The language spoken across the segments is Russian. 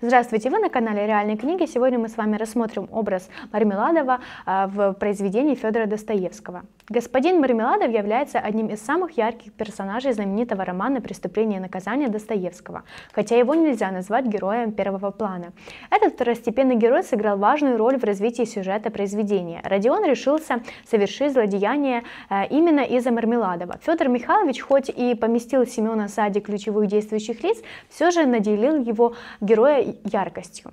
Здравствуйте, вы на канале Реальные книги. Сегодня мы с вами рассмотрим образ Мармеладова а, в произведении Федора Достоевского. Господин Мармеладов является одним из самых ярких персонажей знаменитого романа «Преступление и наказание» Достоевского, хотя его нельзя назвать героем первого плана. Этот второстепенный герой сыграл важную роль в развитии сюжета произведения. Родион решился совершить злодеяние э, именно из-за Мармеладова. Федор Михайлович, хоть и поместил Семена Саде ключевых действующих лиц, все же наделил его героя яркостью.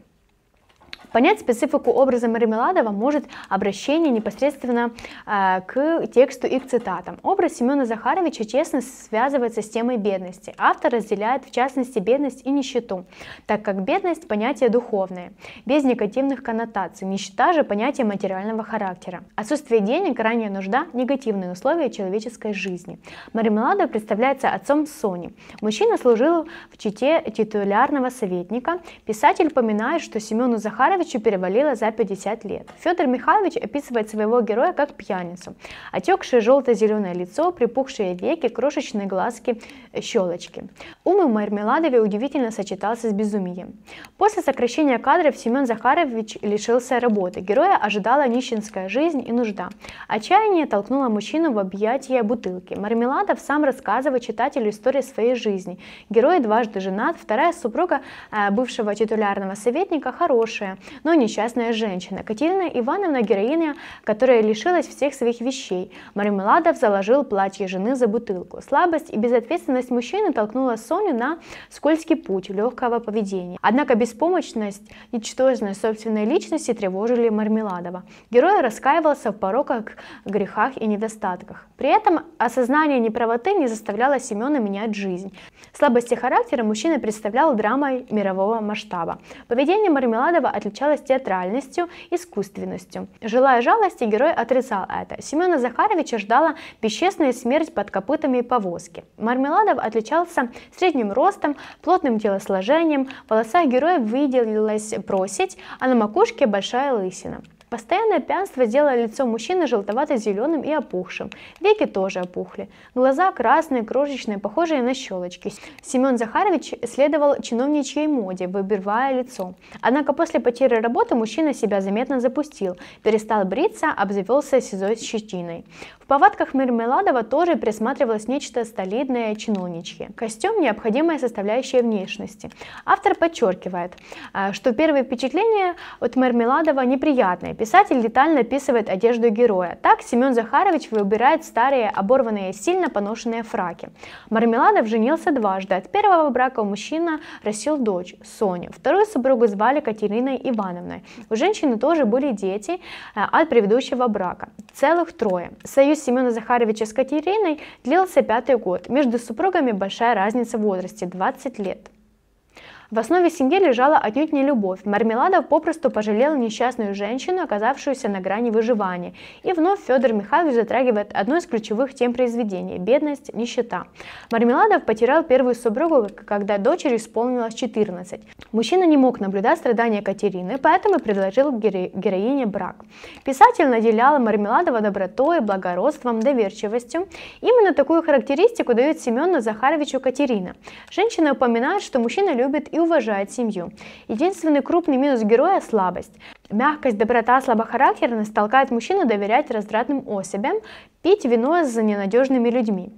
Понять специфику образа Мармеладова может обращение непосредственно э, к тексту и к цитатам. Образ Семена Захаровича честно связывается с темой бедности. Автор разделяет в частности бедность и нищету, так как бедность – понятие духовное, без негативных коннотаций. Нищета же – понятие материального характера. Отсутствие денег, ранняя нужда – негативные условия человеческой жизни. Мармеладов представляется отцом Сони. Мужчина служил в чите титулярного советника. Писатель поминает, что Семену Захаровичу Михайловичу перевалило за 50 лет. Федор Михайлович описывает своего героя как пьяницу. Отекшее желто-зеленое лицо, припухшие веки, крошечные глазки, щелочки. Ум у Мармеладове удивительно сочетался с безумием. После сокращения кадров Семен Захарович лишился работы. Героя ожидала нищенская жизнь и нужда. Отчаяние толкнуло мужчину в объятия бутылки. Мармеладов сам рассказывает читателю историю своей жизни. Герой дважды женат, вторая супруга э, бывшего титулярного советника хорошая, но несчастная женщина. Катерина Ивановна героиня, которая лишилась всех своих вещей. Мармеладов заложил платье жены за бутылку. Слабость и безответственность мужчины толкнула Соню на скользкий путь легкого поведения. Однако беспомощность, ничтожность собственной личности тревожили Мармеладова. Герой раскаивался в пороках, грехах и недостатках. При этом осознание неправоты не заставляло Семена менять жизнь. Слабости характера мужчина представлял драмой мирового масштаба. Поведение Мармеладова отличалось отличалась театральностью, искусственностью. Желая жалости, герой отрицал это. Семена Захаровича ждала бесчестная смерть под копытами и повозки. Мармеладов отличался средним ростом, плотным телосложением, в волосах героя выделилась просить, а на макушке большая лысина. Постоянное пьянство делало лицо мужчины желтовато-зеленым и опухшим. Веки тоже опухли. Глаза красные, крошечные, похожие на щелочки. Семен Захарович следовал чиновничьей моде, выбивая лицо. Однако после потери работы мужчина себя заметно запустил, перестал бриться, обзавелся седой щетиной. В повадках Мермеладова тоже присматривалось нечто солидное чиновничье. Костюм – необходимая составляющая внешности. Автор подчеркивает, а, что первое впечатление от Мермеладова неприятное. Писатель детально описывает одежду героя. Так Семен Захарович выбирает старые, оборванные, сильно поношенные фраки. Мармеладов женился дважды. От первого брака у мужчина растил дочь Соню. Вторую супругу звали Катериной Ивановной. У женщины тоже были дети а, от предыдущего брака. Целых трое. Союз союз Семена Захаровича с Катериной длился пятый год. Между супругами большая разница в возрасте – 20 лет. В основе семьи лежала отнюдь не любовь. Мармеладов попросту пожалел несчастную женщину, оказавшуюся на грани выживания. И вновь Федор Михайлович затрагивает одну из ключевых тем произведения – бедность, нищета. Мармеладов потерял первую супругу, когда дочери исполнилось 14. Мужчина не мог наблюдать страдания Катерины, поэтому предложил геро героине брак. Писатель наделял Мармеладова добротой, благородством, доверчивостью. Именно такую характеристику дает Семену Захаровичу Катерина. Женщина упоминает, что мужчина любит и уважает семью. Единственный крупный минус героя – слабость. Мягкость, доброта, слабохарактерность толкает мужчину доверять раздратным особям, пить вино за ненадежными людьми.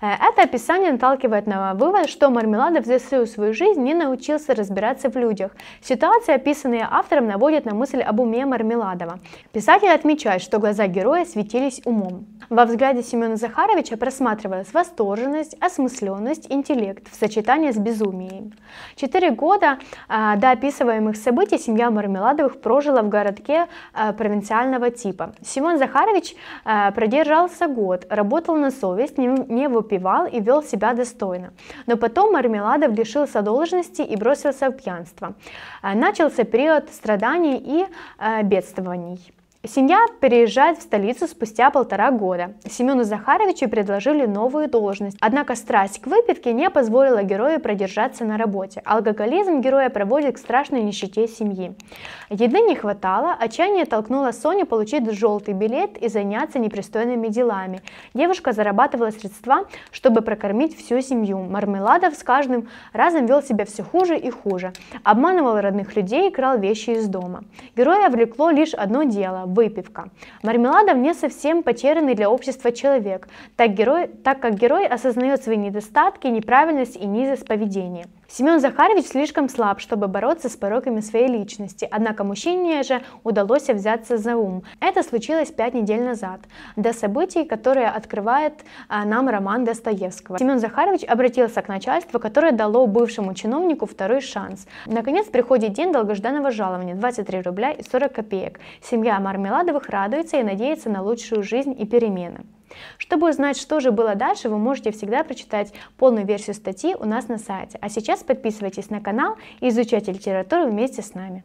Э, это описание наталкивает на вывод, что Мармеладов за всю свою жизнь не научился разбираться в людях. Ситуации, описанные автором, наводят на мысль об уме Мармеладова. Писатель отмечает, что глаза героя светились умом. Во взгляде Семена Захаровича просматривалась восторженность, осмысленность, интеллект в сочетании с безумием. Четыре года э, до описываемых событий семья Мармеладовых прожила в городке э, провинциального типа. Семен Захарович продержался год, работал на совесть, не не выпивал и вел себя достойно. Но потом Мармеладов лишился должности и бросился в пьянство. Э, начался период страданий и э, бедствований. Семья переезжает в столицу спустя полтора года. Семену Захаровичу предложили новую должность, однако страсть к выпивке не позволила герою продержаться на работе. Алкоголизм героя проводит к страшной нищете семьи. Еды не хватало, отчаяние толкнуло Соню получить желтый билет и заняться непристойными делами. Девушка зарабатывала средства, чтобы прокормить всю семью. Мармеладов с каждым разом вел себя все хуже и хуже. Обманывал родных людей и крал вещи из дома. Героя влекло лишь одно дело выпивка. Мармеладов не совсем потерянный для общества человек, так, герой, так как герой осознает свои недостатки, неправильность и низость поведения. Семен Захарович слишком слаб, чтобы бороться с пороками своей личности, однако мужчине же удалось взяться за ум. Это случилось пять недель назад, до событий, которые открывает а, нам роман Достоевского. Семен Захарович обратился к начальству, которое дало бывшему чиновнику второй шанс. Наконец приходит день долгожданного жалования – 23 рубля и 40 копеек. Семья Мармеладовых радуется и надеется на лучшую жизнь и перемены. Чтобы узнать, что же было дальше, вы можете всегда прочитать полную версию статьи у нас на сайте. А сейчас подписывайтесь на канал и изучайте литературу вместе с нами.